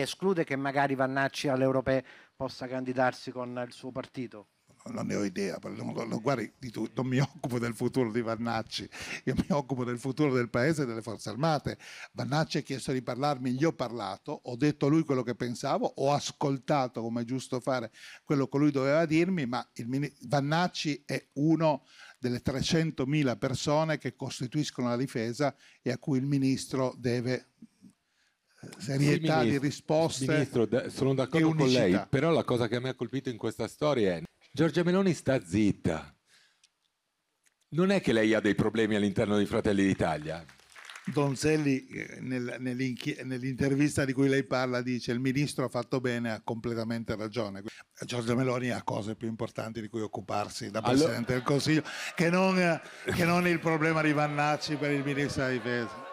esclude che magari Vannacci alle europee possa candidarsi con il suo partito? Non ne ho idea, non, guardi, non mi occupo del futuro di Vannacci, io mi occupo del futuro del paese e delle forze armate. Vannacci ha chiesto di parlarmi, gli ho parlato, ho detto a lui quello che pensavo, ho ascoltato come è giusto fare quello che lui doveva dirmi, ma il, Vannacci è uno delle 300.000 persone che costituiscono la difesa e a cui il ministro deve serietà sì, di risposte. Ministro, sono d'accordo con lei, però la cosa che mi ha colpito in questa storia è Giorgia Meloni sta zitta. Non è che lei ha dei problemi all'interno dei Fratelli d'Italia? Donzelli eh, nel, nell'intervista di cui lei parla dice il ministro ha fatto bene, ha completamente ragione. Giorgia Meloni ha cose più importanti di cui occuparsi da Presidente allora... del Consiglio che non, che non il problema di Vannacci per il Ministro della Difesa.